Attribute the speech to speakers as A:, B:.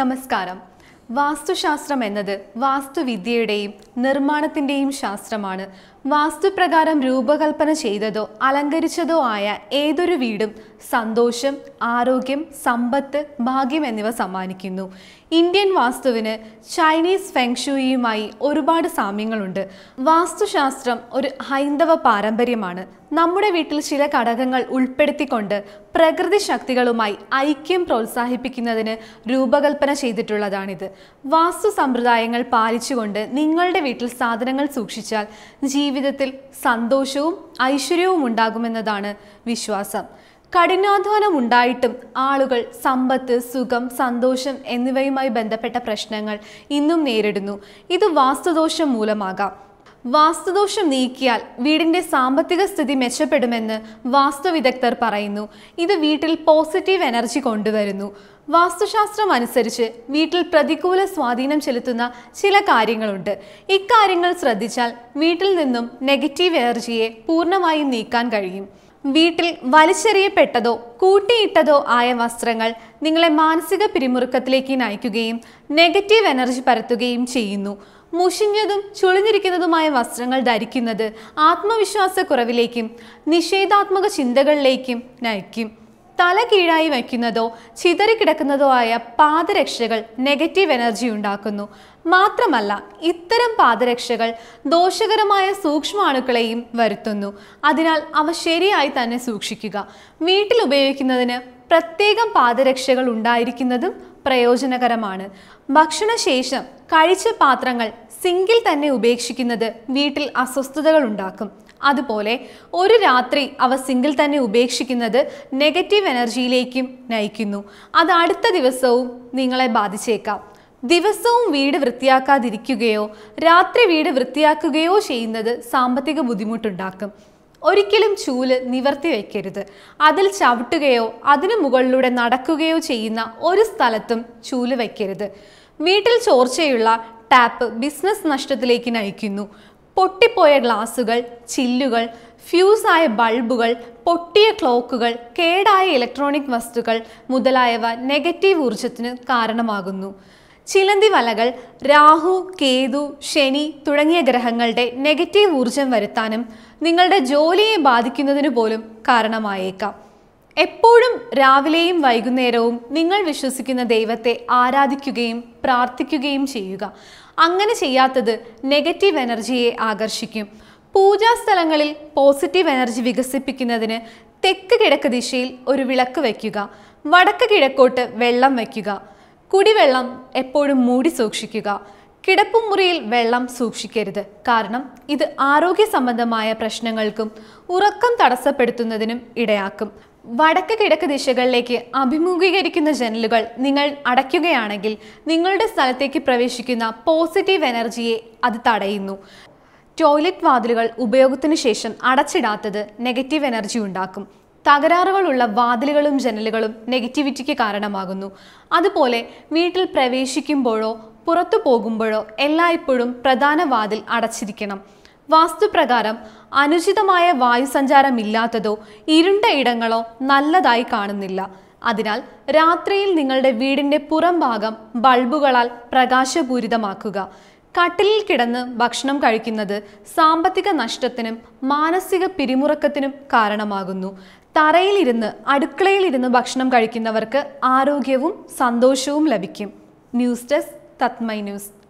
A: നമസ്കാരം വാസ്തുശാസ്ത്രം എന്നത് വാസ്തുവിദ്യയുടെയും നിർമ്മാണത്തിൻ്റെയും ശാസ്ത്രമാണ് വാസ്തുപ്രകാരം രൂപകൽപ്പന ചെയ്തതോ അലങ്കരിച്ചതോ ആയ ഏതൊരു വീടും സന്തോഷം ആരോഗ്യം സമ്പത്ത് ഭാഗ്യം എന്നിവ സമ്മാനിക്കുന്നു ഇന്ത്യൻ വാസ്തുവിന് ചൈനീസ് ഫെങ്ഷുയുമായി ഒരുപാട് സാമ്യങ്ങളുണ്ട് വാസ്തുശാസ്ത്രം ഒരു ഹൈന്ദവ പാരമ്പര്യമാണ് നമ്മുടെ വീട്ടിൽ ചില ഘടകങ്ങൾ ഉൾപ്പെടുത്തിക്കൊണ്ട് പ്രകൃതി ശക്തികളുമായി ഐക്യം പ്രോത്സാഹിപ്പിക്കുന്നതിന് രൂപകൽപ്പന ചെയ്തിട്ടുള്ളതാണിത് വാസ്തു സമ്പ്രദായങ്ങൾ പാലിച്ചുകൊണ്ട് നിങ്ങളുടെ വീട്ടിൽ സാധനങ്ങൾ സൂക്ഷിച്ചാൽ ജീവി ജീവിതത്തിൽ സന്തോഷവും ഐശ്വര്യവും ഉണ്ടാകുമെന്നതാണ് വിശ്വാസം കഠിനാധ്വാനം ഉണ്ടായിട്ടും ആളുകൾ സമ്പത്ത് സുഖം സന്തോഷം എന്നിവയുമായി ബന്ധപ്പെട്ട പ്രശ്നങ്ങൾ ഇന്നും നേരിടുന്നു ഇത് വാസ്തുദോഷം മൂലമാകാം വാസ്തുദോഷം നീക്കിയാൽ വീടിന്റെ സാമ്പത്തിക സ്ഥിതി മെച്ചപ്പെടുമെന്ന് വാസ്തു വിദഗ്ധർ പറയുന്നു ഇത് വീട്ടിൽ പോസിറ്റീവ് എനർജി കൊണ്ടുവരുന്നു വാസ്തുശാസ്ത്രം അനുസരിച്ച് വീട്ടിൽ പ്രതികൂല സ്വാധീനം ചെലുത്തുന്ന ചില കാര്യങ്ങളുണ്ട് ഇക്കാര്യങ്ങൾ ശ്രദ്ധിച്ചാൽ വീട്ടിൽ നിന്നും നെഗറ്റീവ് എനർജിയെ പൂർണ്ണമായും നീക്കാൻ കഴിയും വീട്ടിൽ വലിച്ചെറിയപ്പെട്ടതോ കൂട്ടിയിട്ടതോ ആയ വസ്ത്രങ്ങൾ നിങ്ങളെ മാനസിക പിരിമുറുക്കത്തിലേക്ക് നയിക്കുകയും നെഗറ്റീവ് എനർജി പരത്തുകയും ചെയ്യുന്നു മുഷിഞ്ഞതും ചുളിഞ്ഞിരിക്കുന്നതുമായ വസ്ത്രങ്ങൾ ധരിക്കുന്നത് ആത്മവിശ്വാസക്കുറവിലേക്കും നിഷേധാത്മക ചിന്തകളിലേക്കും നയിക്കും തല കീഴായി വയ്ക്കുന്നതോ ചിതറിക്കിടക്കുന്നതോ ആയ പാദരക്ഷകൾ നെഗറ്റീവ് എനർജി ഉണ്ടാക്കുന്നു മാത്രമല്ല ഇത്തരം പാദരക്ഷകൾ ദോഷകരമായ സൂക്ഷ്മാണുക്കളെയും വരുത്തുന്നു അതിനാൽ അവ ശരിയായി തന്നെ സൂക്ഷിക്കുക വീട്ടിൽ ഉപയോഗിക്കുന്നതിന് പ്രത്യേകം പാദരക്ഷകൾ ഉണ്ടായിരിക്കുന്നതും പ്രയോജനകരമാണ് ഭക്ഷണശേഷം കഴിച്ച പാത്രങ്ങൾ സിങ്കിൽ തന്നെ ഉപേക്ഷിക്കുന്നത് വീട്ടിൽ അസ്വസ്ഥതകൾ ഉണ്ടാക്കും അതുപോലെ ഒരു രാത്രി അവ സിങ്കിൽ തന്നെ ഉപേക്ഷിക്കുന്നത് നെഗറ്റീവ് എനർജിയിലേക്കും നയിക്കുന്നു അത് അടുത്ത ദിവസവും നിങ്ങളെ ബാധിച്ചേക്കാം ദിവസവും വീട് വൃത്തിയാക്കാതിരിക്കുകയോ രാത്രി വീട് വൃത്തിയാക്കുകയോ ചെയ്യുന്നത് സാമ്പത്തിക ബുദ്ധിമുട്ടുണ്ടാക്കും ഒരിക്കലും ചൂല് നിവർത്തി വയ്ക്കരുത് അതിൽ ചവിട്ടുകയോ അതിനു മുകളിലൂടെ നടക്കുകയോ ചെയ്യുന്ന ഒരു സ്ഥലത്തും ചൂല് വയ്ക്കരുത് വീട്ടിൽ ചോർച്ചയുള്ള ടാപ്പ് ബിസിനസ് നഷ്ടത്തിലേക്ക് നയിക്കുന്നു പൊട്ടിപ്പോയ ഗ്ലാസുകൾ ചില്ലുകൾ ഫ്യൂസായ ബൾബുകൾ പൊട്ടിയ ക്ലോക്കുകൾ കേടായ ഇലക്ട്രോണിക് വസ്തുക്കൾ മുതലായവ നെഗറ്റീവ് ഊർജത്തിന് കാരണമാകുന്നു ചിലന്തി വലകൾ രാഹു കേതു ശനി തുടങ്ങിയ ഗ്രഹങ്ങളുടെ നെഗറ്റീവ് ഊർജം വരുത്താനും നിങ്ങളുടെ ജോലിയെ ബാധിക്കുന്നതിന് പോലും കാരണമായേക്കാം എപ്പോഴും രാവിലെയും വൈകുന്നേരവും നിങ്ങൾ വിശ്വസിക്കുന്ന ദൈവത്തെ ആരാധിക്കുകയും പ്രാർത്ഥിക്കുകയും ചെയ്യുക അങ്ങനെ ചെയ്യാത്തത് നെഗറ്റീവ് എനർജിയെ ആകർഷിക്കും പൂജാസ്ഥലങ്ങളിൽ പോസിറ്റീവ് എനർജി വികസിപ്പിക്കുന്നതിന് തെക്ക് കിഴക്ക് ദിശയിൽ ഒരു വിളക്ക് വയ്ക്കുക വടക്ക് കിഴക്കോട്ട് വെള്ളം വയ്ക്കുക കുടിവെള്ളം എപ്പോഴും മൂടി സൂക്ഷിക്കുക കിടപ്പുമുറിയിൽ വെള്ളം സൂക്ഷിക്കരുത് കാരണം ഇത് ആരോഗ്യ സംബന്ധമായ പ്രശ്നങ്ങൾക്കും ഉറക്കം തടസ്സപ്പെടുത്തുന്നതിനും ഇടയാക്കും വടക്ക് കിഴക്ക് ദിശകളിലേക്ക് അഭിമുഖീകരിക്കുന്ന ജനലുകൾ നിങ്ങൾ അടയ്ക്കുകയാണെങ്കിൽ നിങ്ങളുടെ സ്ഥലത്തേക്ക് പ്രവേശിക്കുന്ന പോസിറ്റീവ് എനർജിയെ അത് തടയുന്നു ടോയ്ലറ്റ് വാതിലുകൾ ഉപയോഗത്തിന് ശേഷം അടച്ചിടാത്തത് നെഗറ്റീവ് എനർജി ഉണ്ടാക്കും തകരാറുകളുള്ള വാതിലുകളും ജനലുകളും നെഗറ്റിവിറ്റിക്ക് കാരണമാകുന്നു അതുപോലെ വീട്ടിൽ പ്രവേശിക്കുമ്പോഴോ പുറത്തു പോകുമ്പോഴോ എല്ലായ്പ്പോഴും പ്രധാന വാതിൽ അടച്ചിരിക്കണം വാസ്തുപ്രകാരം അനുചിതമായ വായുസഞ്ചാരമില്ലാത്തതോ ഇരുണ്ട ഇടങ്ങളോ നല്ലതായി കാണുന്നില്ല അതിനാൽ രാത്രിയിൽ നിങ്ങളുടെ വീടിൻ്റെ പുറംഭാഗം ബൾബുകളാൽ പ്രകാശപൂരിതമാക്കുക കട്ടിലിൽ കിടന്ന് ഭക്ഷണം കഴിക്കുന്നത് സാമ്പത്തിക നഷ്ടത്തിനും മാനസിക പിരിമുറക്കത്തിനും കാരണമാകുന്നു തറയിലിരുന്ന് അടുക്കളയിലിരുന്ന് ഭക്ഷണം കഴിക്കുന്നവർക്ക് ആരോഗ്യവും സന്തോഷവും ലഭിക്കും ന്യൂസ് ഡെസ്ക് തത്മൈ ന്യൂസ്